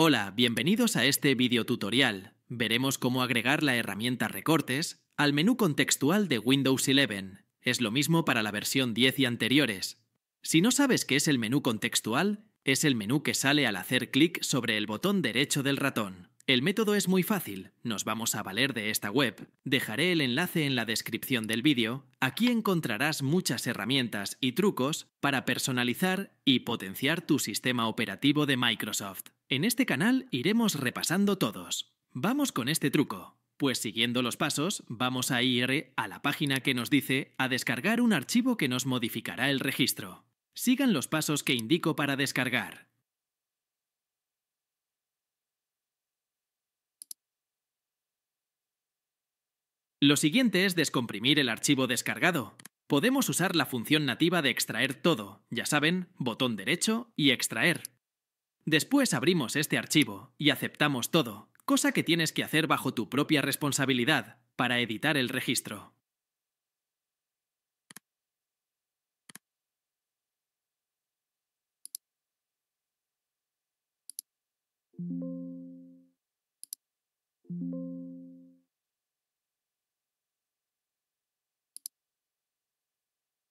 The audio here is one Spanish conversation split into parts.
Hola, bienvenidos a este video tutorial. Veremos cómo agregar la herramienta Recortes al menú contextual de Windows 11. Es lo mismo para la versión 10 y anteriores. Si no sabes qué es el menú contextual, es el menú que sale al hacer clic sobre el botón derecho del ratón. El método es muy fácil, nos vamos a valer de esta web. Dejaré el enlace en la descripción del vídeo. Aquí encontrarás muchas herramientas y trucos para personalizar y potenciar tu sistema operativo de Microsoft. En este canal iremos repasando todos. Vamos con este truco. Pues siguiendo los pasos, vamos a ir a la página que nos dice a descargar un archivo que nos modificará el registro. Sigan los pasos que indico para descargar. Lo siguiente es descomprimir el archivo descargado. Podemos usar la función nativa de extraer todo, ya saben, botón derecho y extraer. Después abrimos este archivo y aceptamos todo, cosa que tienes que hacer bajo tu propia responsabilidad para editar el registro.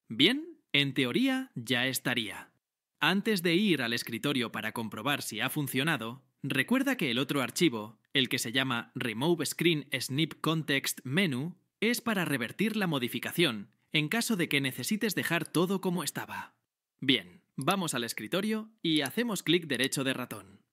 Bien, en teoría ya estaría. Antes de ir al escritorio para comprobar si ha funcionado, recuerda que el otro archivo, el que se llama Remove Screen Snip Context Menu, es para revertir la modificación, en caso de que necesites dejar todo como estaba. Bien, vamos al escritorio y hacemos clic derecho de ratón.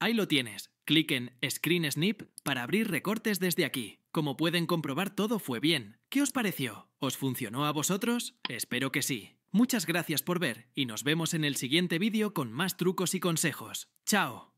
Ahí lo tienes. Clic en Screen Snip para abrir recortes desde aquí. Como pueden comprobar, todo fue bien. ¿Qué os pareció? ¿Os funcionó a vosotros? Espero que sí. Muchas gracias por ver y nos vemos en el siguiente vídeo con más trucos y consejos. ¡Chao!